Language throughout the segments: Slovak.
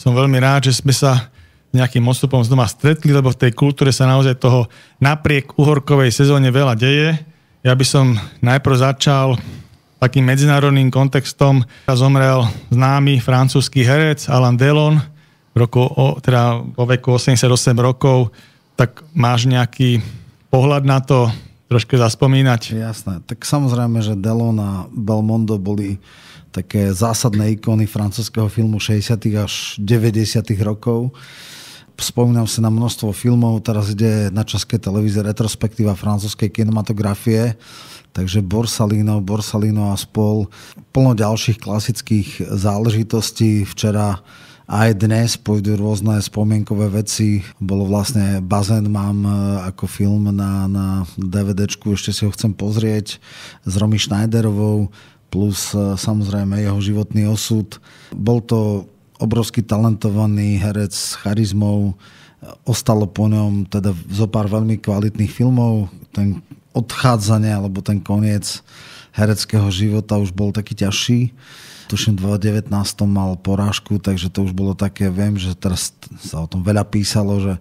som veľmi rád, že sme sa nejakým odstupom znova stretli, lebo v tej kultúre sa naozaj toho napriek uhorkovej sezóne veľa deje. Ja by som najprv začal takým medzinárodným kontextom. Zomrel známy francúzsky herec Alan Delon, roku, o, teda vo veku 88 rokov, tak máš nejaký pohľad na to, trošku zaspomínať? Jasné, tak samozrejme, že Delon a Belmondo boli také zásadné ikony francúzského filmu 60. až 90. rokov. Spomínam sa na množstvo filmov, teraz ide na české televíze retrospektíva francúzskej kinematografie, takže Borsalino, Borsalino a spol, plno ďalších klasických záležitostí. Včera aj dnes pôjdu rôzne spomienkové veci. Bolo vlastne bazén mám e, ako film na, na DVDčku, ešte si ho chcem pozrieť s Romy Schneiderovou plus e, samozrejme jeho životný osud. Bol to obrovský talentovaný herec s charizmou, ostalo po ňom teda zo pár veľmi kvalitných filmov. Ten odchádzanie alebo ten koniec hereckého života už bol taký ťažší. Tuším, v 2019 mal porážku, takže to už bolo také, viem, že teraz sa o tom veľa písalo, že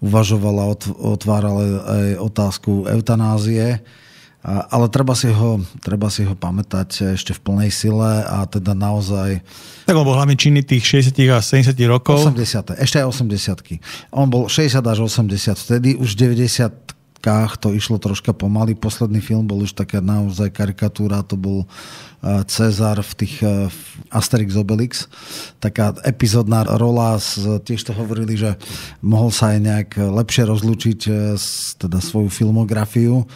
uvažovala, otvárala aj otázku eutanázie ale treba si, ho, treba si ho pamätať ešte v plnej sile a teda naozaj... Tak on bol hlavne činný tých 60 a 70 rokov. 80. Ešte aj 80. On bol 60 až 80. Vtedy už 90 Čechách to išlo troška pomaly. Posledný film bol už taká naozaj karikatúra, to bol e, Cezar v tých e, Asterix Obelix. Taká epizodná rola, tiež to hovorili, že mohol sa aj nejak lepšie rozlučiť e, teda svoju filmografiu.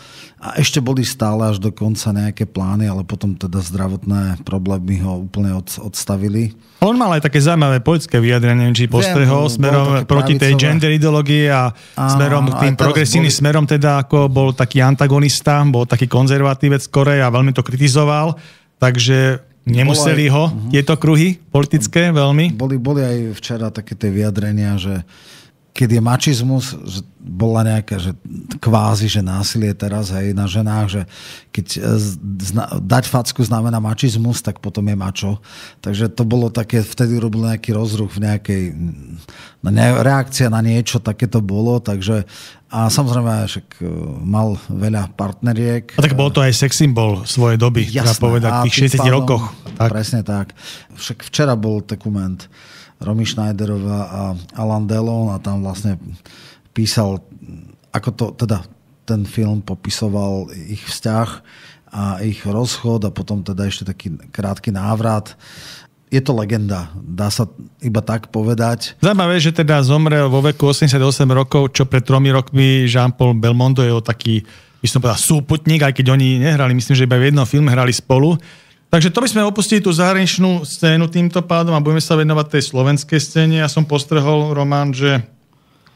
A ešte boli stále až do konca nejaké plány, ale potom teda zdravotné problémy ho úplne odstavili. On mal aj také zaujímavé poľské vyjadrenie, či postrehol smerom proti pravicové. tej gender ideológii a a smerom tým progresívnym smerom teda teda ako bol taký antagonista, bol taký konzervatívec a veľmi to kritizoval, takže nemuseli ho tieto kruhy politické mhm. veľmi. Boli, boli aj včera také tie vyjadrenia, že keď je mačizmus, že bola nejaká že kvázi, že násilie teraz aj na ženách, že keď e, zna, dať facku znamená mačizmus, tak potom je mačo. Takže to bolo také, vtedy robil nejaký rozruch v nejakej, na ne, reakcia na niečo, také to bolo, takže a samozrejme, však e, mal veľa partneriek. A tak bol to aj sex symbol svojej doby, Jasné, treba povedať, v tých 60 rokoch. Tak. Presne tak. Však včera bol dokument Romy Schneiderová a Alan Delon a tam vlastne písal, ako to, teda ten film popisoval ich vzťah a ich rozchod a potom teda ešte taký krátky návrat je to legenda, dá sa iba tak povedať. Zaujímavé, že teda zomrel vo veku 88 rokov, čo pred tromi rokmi Jean-Paul Belmondo je taký, by som povedal, súputník, aj keď oni nehrali, myslím, že iba v jednom filme hrali spolu. Takže to by sme opustili tú zahraničnú scénu týmto pádom a budeme sa venovať tej slovenskej scéne. Ja som postrehol, román, že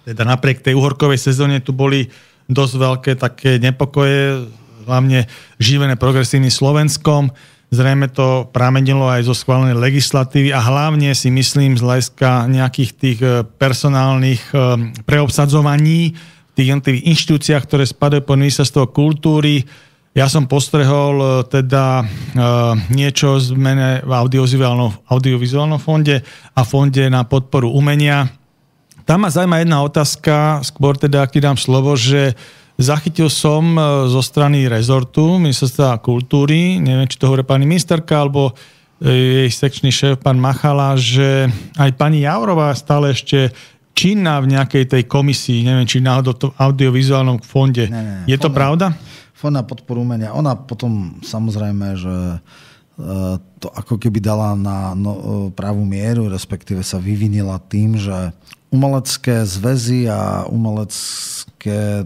teda napriek tej uhorkovej sezóne tu boli dosť veľké také nepokoje, hlavne živené progresívnym Slovenskom. Zrejme to pramenilo aj zo schválenej legislatívy a hlavne si myslím z hľadiska nejakých tých e, personálnych e, preobsadzovaní v tých inštitúciách, ktoré spadajú pod ministerstvo kultúry, ja som postrehol eh, teda eh, niečo z mene v audiovizuálnom, audiovizuálnom fonde a fonde na podporu umenia. Tam ma zaujíma jedna otázka, skôr teda, ak ti dám slovo, že zachytil som eh, zo strany rezortu ministerstva kultúry, neviem, či to hovorí pani ministerka, alebo jej sekčný šéf, pán Machala, že aj pani Jaurová stále ešte činná v nejakej tej komisii, neviem, či na audiovizuálnom fonde. Ne, ne, ne, je to fonde. pravda? na podporu umenia. Ona potom samozrejme, že e, to ako keby dala na no, e, pravú mieru, respektíve sa vyvinila tým, že umelecké zväzy a umelecké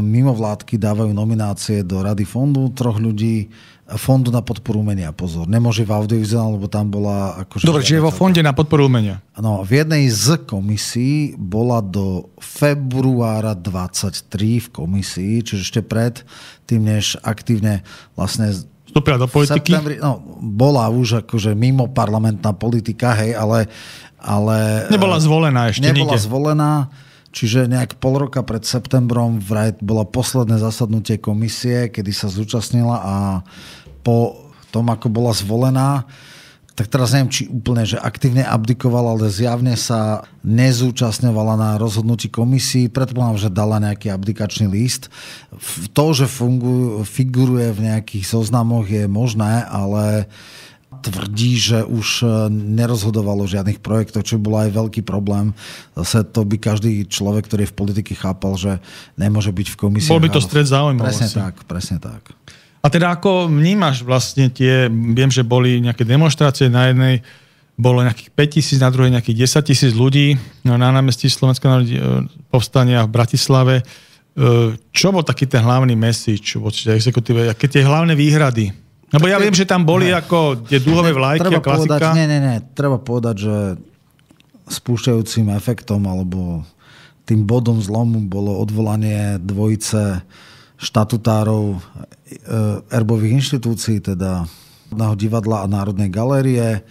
mimovládky dávajú nominácie do Rady fondu. Troch ľudí fondu na podporu umenia, pozor. Nemôže v audiovizuálnom, lebo tam bola... Akože Dobre, čiže vo fonde na podporu umenia. No, v jednej z komisí bola do februára 23 v komisii, čiže ešte pred tým, než aktívne vlastne Vstúpila do politiky? no, bola už akože mimo parlamentná politika, hej, ale... ale nebola e, zvolená ešte Nebola nikde. zvolená, čiže nejak pol roka pred septembrom vraj bolo posledné zasadnutie komisie, kedy sa zúčastnila a po tom, ako bola zvolená, tak teraz neviem, či úplne, že aktívne abdikovala, ale zjavne sa nezúčastňovala na rozhodnutí komisii. Predpokladám, že dala nejaký abdikačný list. To, že fungu, figuruje v nejakých zoznamoch je možné, ale tvrdí, že už e, nerozhodovalo žiadnych projektov, čo bol aj veľký problém. Zase to by každý človek, ktorý je v politike, chápal, že nemôže byť v komisii. Bol by to stred záujmov. Presne asi. tak, presne tak. A teda ako vnímaš vlastne tie, viem, že boli nejaké demonstrácie na jednej, bolo nejakých 5 tisíc, na druhej nejakých 10 tisíc ľudí no na námestí Slovenského e, povstania v Bratislave. E, čo bol taký ten hlavný message voči exekutíve? Aké tie hlavné výhrady? Lebo ja viem, že tam boli ne. ako tie dúhové vlajky treba a klasika. Povedať, nie, nie, nie. Treba povedať, že spúšťajúcim efektom alebo tým bodom zlomu bolo odvolanie dvojice štatutárov erbových inštitúcií, teda Národného divadla a Národnej galérie.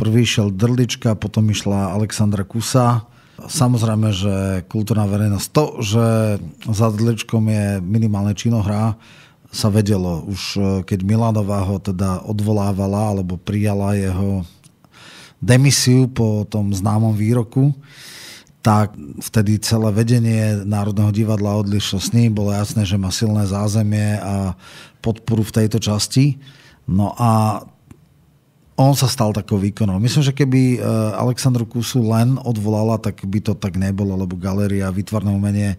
Prvý šiel Drlička, potom išla Alexandra Kusa. Samozrejme, že kultúrna verejnosť, to, že za Drličkom je minimálne činohra, sa vedelo už e, keď Milanová ho teda odvolávala alebo prijala jeho demisiu po tom známom výroku tak vtedy celé vedenie Národného divadla odlišlo s ním. Bolo jasné, že má silné zázemie a podporu v tejto časti. No a on sa stal takou výkonom. Myslím, že keby e, Aleksandru Kusu len odvolala, tak by to tak nebolo, lebo galéria, výtvarné umenie, e,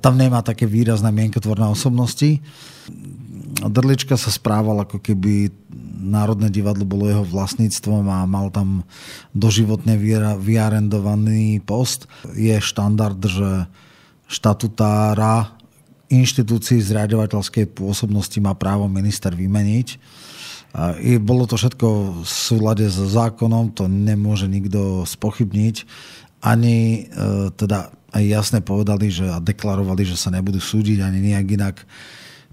tam nemá také výrazné mienkotvorné osobnosti. Drlička sa správal ako keby Národné divadlo bolo jeho vlastníctvom a mal tam doživotne vyarendovaný post. Je štandard, že štatutára inštitúcii zriadovateľskej pôsobnosti má právo minister vymeniť. I bolo to všetko v súlade s zákonom, to nemôže nikto spochybniť. Ani e, teda aj jasne povedali že, a deklarovali, že sa nebudú súdiť ani nejak inak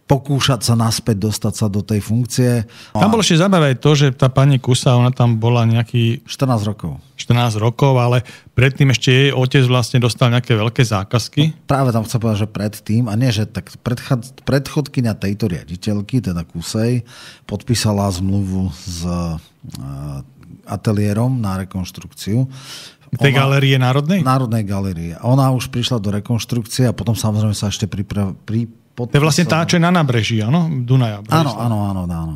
pokúšať sa naspäť dostať sa do tej funkcie. No tam bolo ešte zaujímavé to, že tá pani Kusa, ona tam bola nejaký... 14 rokov. 14 rokov, ale predtým ešte jej otec vlastne dostal nejaké veľké zákazky. No, práve tam chcem povedať, že predtým, a nie, že tak predchod, predchodkynia tejto riaditeľky, teda Kusej, podpísala zmluvu s uh, ateliérom na rekonštrukciu, tej ona, galérie Národnej? Národnej galérie. Ona už prišla do rekonštrukcie a potom samozrejme sa ešte pripravila pri, Podpisoval... To je vlastne tá, čo je na nábreží, áno? Dunaja. Áno, áno, áno, áno.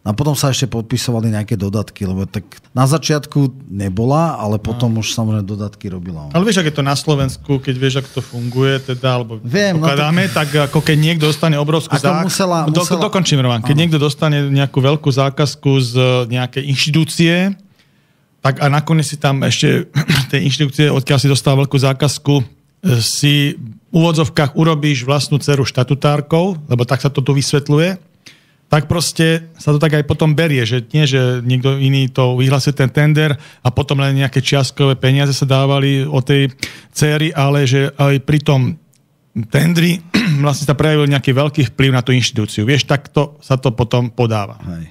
No a potom sa ešte podpisovali nejaké dodatky, lebo tak na začiatku nebola, ale no. potom no. už samozrejme dodatky robila. Ale vieš, ak je to na Slovensku, keď vieš, ako to funguje, teda, alebo Viem, no tak... tak ako keď niekto dostane obrovskú zákazku. musela... Do, dokončím, Roman. Keď ano. niekto dostane nejakú veľkú zákazku z e, nejakej inštitúcie, tak a nakoniec si tam ešte tej inštitúcie, odkiaľ si dostal veľkú zákazku, e, si úvodzovkách urobíš vlastnú dceru štatutárkou, lebo tak sa to tu vysvetľuje, tak proste sa to tak aj potom berie, že nie, že niekto iný to vyhlasuje ten tender a potom len nejaké čiastkové peniaze sa dávali o tej cery, ale že aj pri tom tendri vlastne sa prejavil nejaký veľký vplyv na tú inštitúciu. Vieš, takto sa to potom podáva. Hej.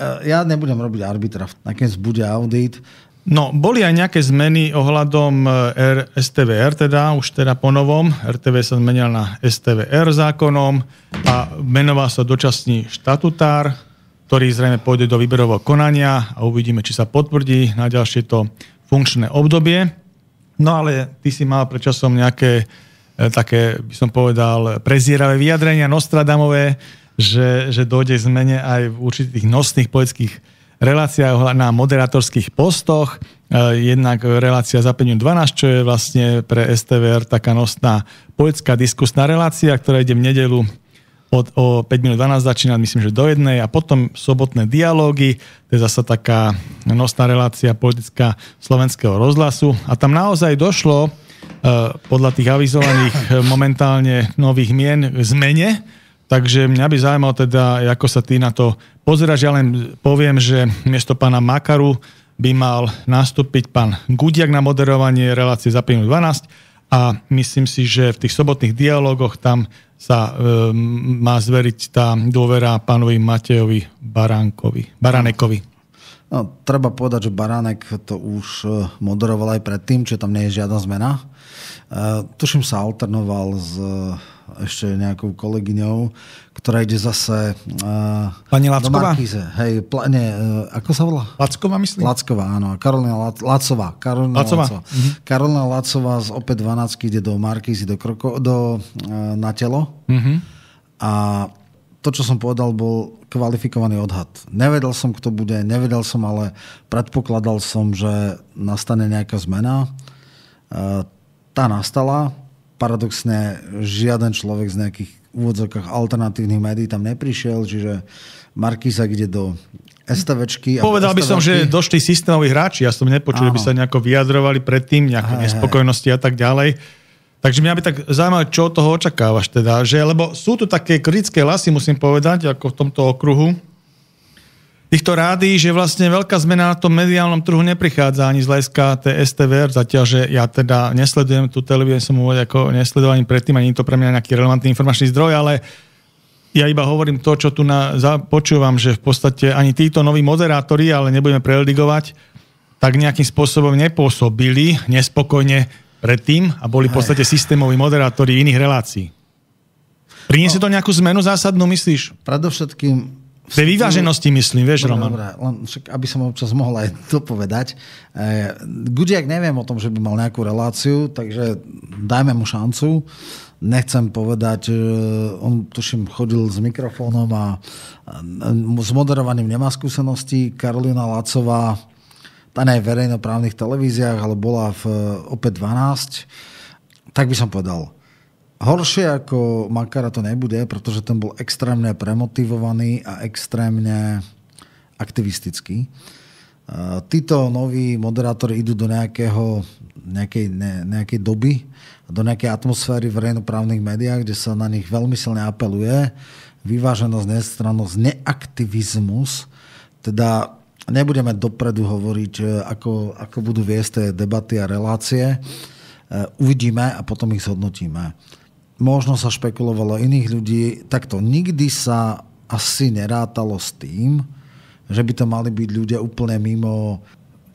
E, ja nebudem robiť arbitra, nakoniec bude audit No, boli aj nejaké zmeny ohľadom STVR, e, teda už teda po novom. RTV sa zmenil na STVR zákonom a menoval sa dočasný štatutár, ktorý zrejme pôjde do výberového konania a uvidíme, či sa potvrdí na ďalšie to funkčné obdobie. No ale ty si mal predčasom nejaké e, také, by som povedal, prezieravé vyjadrenia Nostradamové, že, že dojde k zmene aj v určitých nosných politických relácia na moderátorských postoch, eh, jednak relácia za 5 12, čo je vlastne pre STVR taká nosná poetická diskusná relácia, ktorá ide v nedelu od, o 5 minút 12 začína, myslím, že do jednej a potom sobotné dialógy, to je zasa taká nosná relácia politická slovenského rozhlasu a tam naozaj došlo eh, podľa tých avizovaných eh, momentálne nových mien k zmene Takže mňa by zaujímalo teda, ako sa ty na to pozeráš. Ja len poviem, že miesto pána Makaru by mal nastúpiť pán Gudiak na moderovanie relácie za 12 a myslím si, že v tých sobotných dialogoch tam sa e, má zveriť tá dôvera pánovi Matejovi Baránkovi, Baranekovi. No, treba povedať, že Baránek to už e, moderoval aj predtým, čiže tam nie je žiadna zmena. Uh, Tuším sa alternoval s eh, ešte nejakou kolegyňou, ktorá ide zase uh, Pani Lacková? Markíze. Hej, pl- nie, uh, ako sa volá? Lacková myslím? Lacková, áno. Karolina Lac- Lacová. Karolina Lacová. Lacová. Mhm. Karolina Lacová z opäť 12 ide do Markízy, do, kroko- do uh, na telo. Mhm. A to, čo som povedal, bol kvalifikovaný odhad. Nevedel som, kto bude, nevedel som, ale predpokladal som, že nastane nejaká zmena. Uh, tá nastala. Paradoxne, žiaden človek z nejakých úvodzokách alternatívnych médií tam neprišiel, čiže Markýza ide do STVčky. Povedal by som, že došli systémoví hráči. Ja som nepočul, že by sa nejako vyjadrovali predtým, nejaké hej, nespokojnosti a tak ďalej. Takže mňa by tak zaujímalo, čo od toho očakávaš teda, že, lebo sú tu také kritické hlasy, musím povedať, ako v tomto okruhu, týchto rádí, že vlastne veľká zmena na tom mediálnom trhu neprichádza ani z hľadiska STVR, zatiaľ, že ja teda nesledujem tú televíziu, som uvedal ako nesledovaný predtým, ani to pre mňa nejaký relevantný informačný zdroj, ale ja iba hovorím to, čo tu na, za, počúvam, že v podstate ani títo noví moderátori, ale nebudeme preligovať, tak nejakým spôsobom nepôsobili nespokojne predtým a boli v podstate systémoví moderátori iných relácií. Priniesie no, to nejakú zmenu zásadnú, myslíš? Predovšetkým Ve vyváženosti myslím, vieš, Roman. Dobre, len však, aby som občas mohol aj to povedať. E, Gudiak neviem o tom, že by mal nejakú reláciu, takže dajme mu šancu. Nechcem povedať, e, on tuším chodil s mikrofónom a s moderovaním nemá skúsenosti. Karolina Lacová, tá nie je verejnoprávnych televíziách, ale bola v e, OP12. Tak by som povedal Horšie ako Makara to nebude, pretože ten bol extrémne premotivovaný a extrémne aktivistický. E, títo noví moderátori idú do nejakého, nejakej, ne, nejakej doby, do nejakej atmosféry v verejnoprávnych médiách, kde sa na nich veľmi silne apeluje. Vyváženosť, nestrannosť, neaktivizmus. Teda nebudeme dopredu hovoriť, e, ako, ako budú viesť tie debaty a relácie. E, uvidíme a potom ich zhodnotíme možno sa špekulovalo iných ľudí, takto nikdy sa asi nerátalo s tým, že by to mali byť ľudia úplne mimo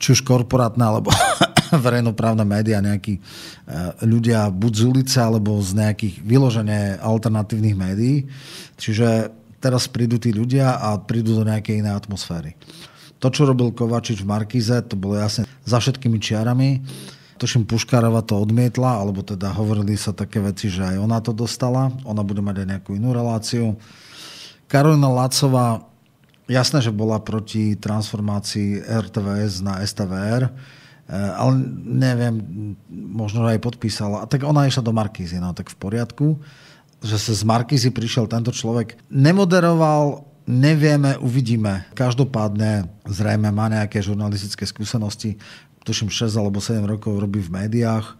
či už korporátne alebo verejnoprávne médiá, nejakí eh, ľudia buď z ulice alebo z nejakých vyložené alternatívnych médií. Čiže teraz prídu tí ľudia a prídu do nejakej inej atmosféry. To, čo robil Kovačič v Markize, to bolo jasne za všetkými čiarami tuším, Puškárova to odmietla, alebo teda hovorili sa také veci, že aj ona to dostala, ona bude mať aj nejakú inú reláciu. Karolina Lacová, jasné, že bola proti transformácii RTVS na STVR, e, ale neviem, možno aj podpísala. Tak ona išla do Markízy, no tak v poriadku, že sa z Markízy prišiel tento človek. Nemoderoval, nevieme, uvidíme. Každopádne zrejme má nejaké žurnalistické skúsenosti, tuším 6 alebo 7 rokov robí v médiách,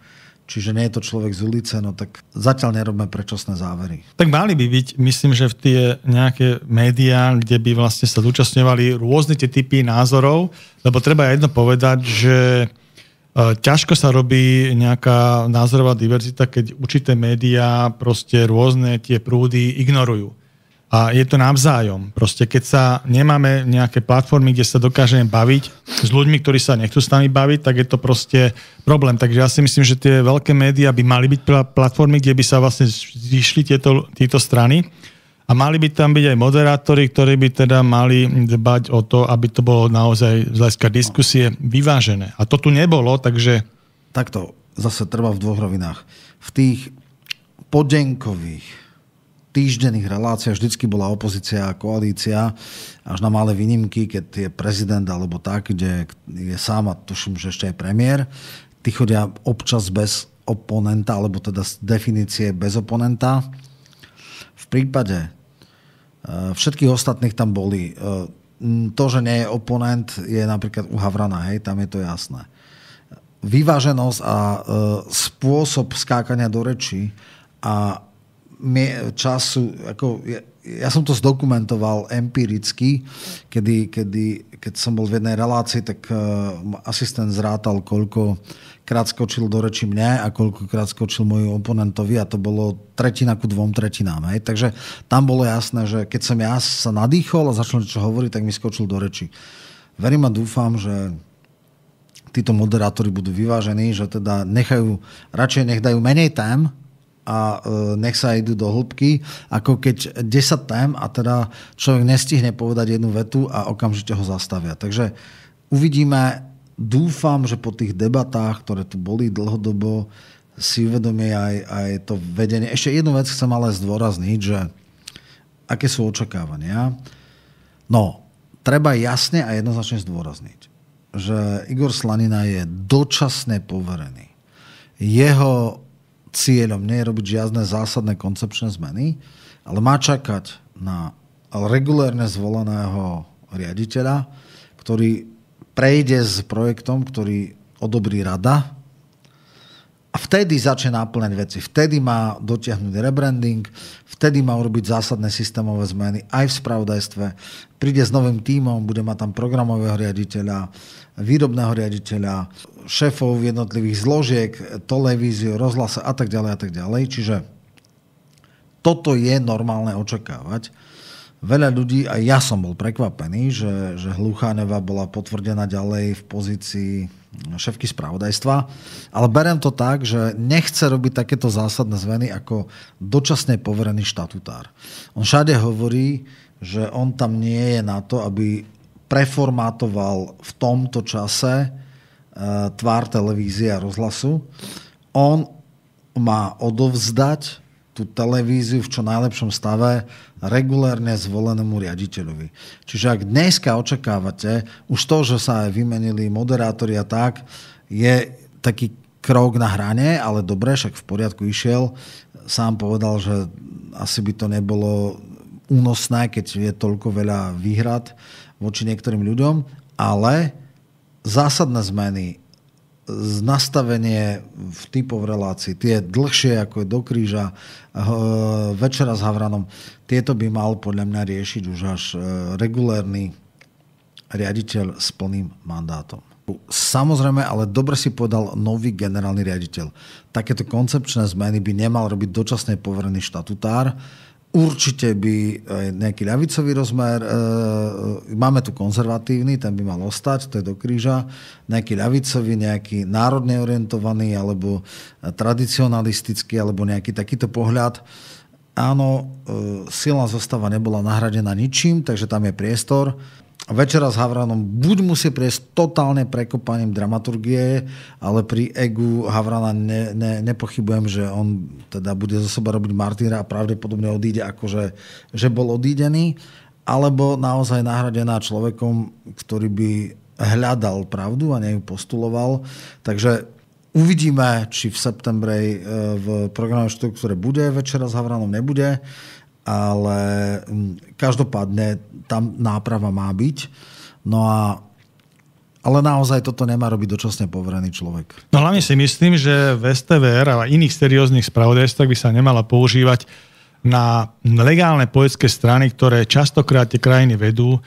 čiže nie je to človek z ulice, no tak zatiaľ nerobme predčasné závery. Tak mali by byť, myslím, že v tie nejaké médiá, kde by vlastne sa zúčastňovali rôzne tie typy názorov, lebo treba jedno povedať, že e, Ťažko sa robí nejaká názorová diverzita, keď určité médiá proste rôzne tie prúdy ignorujú. A je to navzájom. Proste keď sa nemáme nejaké platformy, kde sa dokážeme baviť s ľuďmi, ktorí sa nechcú s nami baviť, tak je to proste problém. Takže ja si myslím, že tie veľké médiá by mali byť platformy, kde by sa vlastne zišli tieto, tieto strany. A mali by tam byť aj moderátori, ktorí by teda mali dbať o to, aby to bolo naozaj z hľadiska diskusie vyvážené. A to tu nebolo, takže... Takto, zase treba v dvoch rovinách. V tých podenkových týždenných reláciách vždycky bola opozícia a koalícia, až na malé výnimky, keď je prezident alebo tak, kde je sám a tuším, že ešte aj premiér. Tí chodia občas bez oponenta, alebo teda z definície bez oponenta. V prípade e, všetkých ostatných tam boli. E, to, že nie je oponent, je napríklad u Havrana, hej, tam je to jasné. Vyváženosť a e, spôsob skákania do reči a času, ako ja, ja som to zdokumentoval empiricky, kedy, kedy, keď som bol v jednej relácii, tak uh, asistent zrátal, koľko krát skočil do reči mne a krát skočil môj oponentovi a to bolo tretina ku dvom tretinám. Hej. Takže tam bolo jasné, že keď som ja sa nadýchol a začal niečo hovoriť, tak mi skočil do reči. Verím a dúfam, že títo moderátori budú vyvážení, že teda nechajú, radšej nech dajú menej tém, a e, nech sa idú do hĺbky, ako keď 10 tém a teda človek nestihne povedať jednu vetu a okamžite ho zastavia. Takže uvidíme, dúfam, že po tých debatách, ktoré tu boli dlhodobo, si uvedomí aj, aj to vedenie. Ešte jednu vec chcem ale zdôrazniť, že aké sú očakávania. No, treba jasne a jednoznačne zdôrazniť, že Igor Slanina je dočasne poverený. Jeho cieľom nie je robiť žiadne zásadné koncepčné zmeny, ale má čakať na regulérne zvoleného riaditeľa, ktorý prejde s projektom, ktorý odobrí rada, a vtedy začne náplňať veci. Vtedy má dotiahnuť rebranding, vtedy má urobiť zásadné systémové zmeny aj v spravodajstve. Príde s novým tímom, bude mať tam programového riaditeľa, výrobného riaditeľa, šéfov jednotlivých zložiek, televíziu, rozhlasa a tak ďalej a tak ďalej. Čiže toto je normálne očakávať. Veľa ľudí, a ja som bol prekvapený, že, že Hlucháneva bola potvrdená ďalej v pozícii šéfky spravodajstva, ale berem to tak, že nechce robiť takéto zásadné zmeny ako dočasne poverený štatutár. On všade hovorí, že on tam nie je na to, aby preformátoval v tomto čase e, tvár televízie a rozhlasu. On má odovzdať tú televíziu v čo najlepšom stave regulérne zvolenému riaditeľovi. Čiže ak dneska očakávate, už to, že sa aj vymenili moderátori a tak, je taký krok na hrane, ale dobre, však v poriadku išiel. Sám povedal, že asi by to nebolo únosné, keď je toľko veľa výhrad voči niektorým ľuďom, ale zásadné zmeny nastavenie v typov relácií, tie dlhšie, ako je do kríža, eh, večera s Havranom, tieto by mal podľa mňa riešiť už až eh, regulérny riaditeľ s plným mandátom. Samozrejme, ale dobre si povedal nový generálny riaditeľ. Takéto koncepčné zmeny by nemal robiť dočasne poverený štatutár, Určite by e, nejaký ľavicový rozmer, e, e, máme tu konzervatívny, ten by mal ostať, to je do kríža, nejaký ľavicový, nejaký národne orientovaný, alebo e, tradicionalistický, alebo nejaký takýto pohľad. Áno, e, silná zostava nebola nahradená ničím, takže tam je priestor večera s Havranom buď musí prejsť totálne prekopaním dramaturgie, ale pri egu Havrana ne, ne, nepochybujem, že on teda bude za seba robiť martýra a pravdepodobne odíde akože že bol odídený, alebo naozaj nahradená človekom, ktorý by hľadal pravdu a ju postuloval. Takže uvidíme, či v septembre v programe ktoré bude večera s Havranom, nebude ale mm, každopádne tam náprava má byť. No a ale naozaj toto nemá robiť dočasne poverený človek. No hlavne si myslím, že v STVR a iných serióznych spravodajstvách by sa nemala používať na legálne poetské strany, ktoré častokrát tie krajiny vedú, e,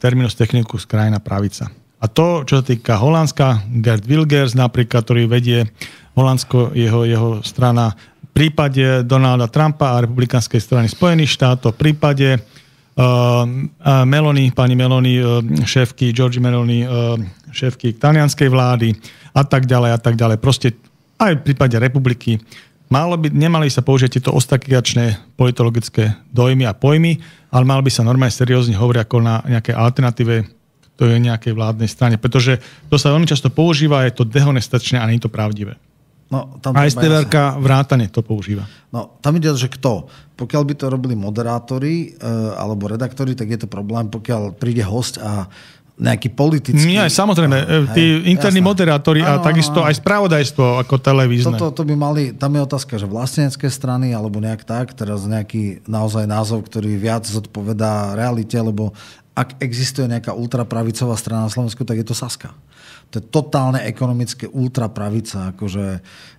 terminus technicus krajina pravica. A to, čo sa týka Holandska, Gerd Wilgers napríklad, ktorý vedie Holandsko, jeho, jeho strana prípade Donalda Trumpa a republikanskej strany Spojených štátov, v prípade uh, Meloni, pani Meloni, uh, šéfky, George Meloni, uh, šéfky talianskej vlády a tak ďalej a tak ďalej. Proste aj v prípade republiky malo by, nemali sa použiť tieto ostakačné politologické dojmy a pojmy, ale mal by sa normálne seriózne hovoriť ako na nejaké alternatíve to je nejakej vládnej strane, pretože to sa veľmi často používa, je to dehonestačné a nie je to pravdivé. No, tam a STVRka vrátane to používa. No, tam ide, že kto. Pokiaľ by to robili moderátori e, alebo redaktori, tak je to problém, pokiaľ príde host a nejaký politický... Nie, samozrejme, no, eh, hej, tí interní jasná. moderátori a ano, takisto aj spravodajstvo ako televízne. Toto to by mali, tam je otázka, že vlastenecké strany alebo nejak tak, teraz nejaký naozaj názov, ktorý viac zodpovedá realite, lebo ak existuje nejaká ultrapravicová strana na Slovensku, tak je to Saska. To je totálne ekonomické ultrapravica, akože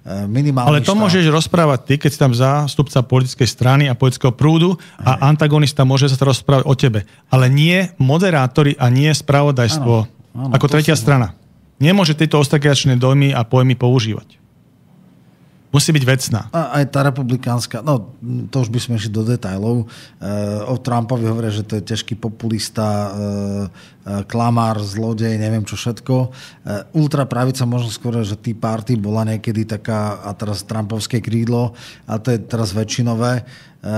e, minimálne. Ale to štát. môžeš rozprávať ty, keď si tam zástupca politickej strany a politického prúdu a Hej. antagonista môže sa rozprávať o tebe. Ale nie moderátori a nie spravodajstvo ano, ano, ako tretia strana. Nemôže tieto ostrakiačné dojmy a pojmy používať musí byť vecná. A aj tá republikánska, no to už by sme išli do detajlov. E, o Trumpovi hovoria, že to je ťažký populista, e, e, klamár, zlodej, neviem čo všetko. E, ultrapravica možno skôr, že tí party bola niekedy taká, a teraz Trumpovské krídlo, a to je teraz väčšinové. E,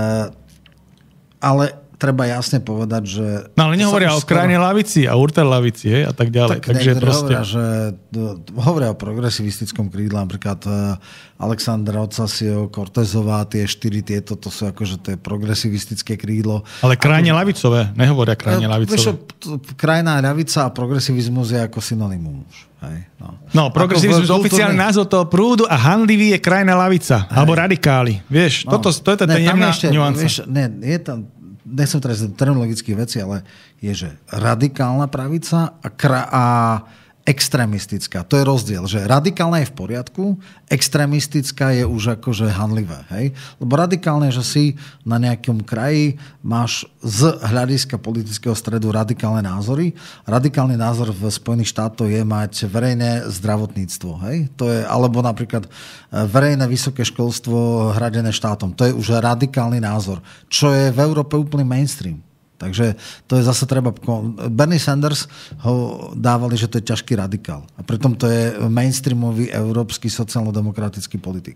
ale treba jasne povedať, že... No ale nehovoria o krajnej skoro... lavici a urtel lavici hej, a tak ďalej. Tak Takže proste... hovoria, že, hovoria o progresivistickom krídle, napríklad e, Aleksandra Ocasio, Cortezová, tie štyri tieto, to sú akože to je progresivistické krídlo. Ale krajne ako... lavicové, nehovoria krajne e, lavicové. Ja, krajná lavica a progresivizmus je ako synonymum už. no. no, progresivizmus, kultúrne... oficiálny názov toho prúdu a handlivý je krajná lavica, hej. alebo radikáli. Vieš, no. toto, to je tá ne, jemná ešte, nuanca. Vieš, ne, je tam, nechcem teraz terminologické veci, ale je, že radikálna pravica a, kra- a extrémistická. To je rozdiel, že radikálna je v poriadku, extrémistická je už akože hanlivé. Hej? Lebo radikálne je, že si na nejakom kraji máš z hľadiska politického stredu radikálne názory. Radikálny názor v Spojených štátoch je mať verejné zdravotníctvo. Hej? To je, alebo napríklad e, verejné vysoké školstvo hradené štátom. To je už radikálny názor, čo je v Európe úplný mainstream. Takže to je zase treba... Bernie Sanders ho dávali, že to je ťažký radikál. A preto to je mainstreamový európsky sociálno-demokratický politik.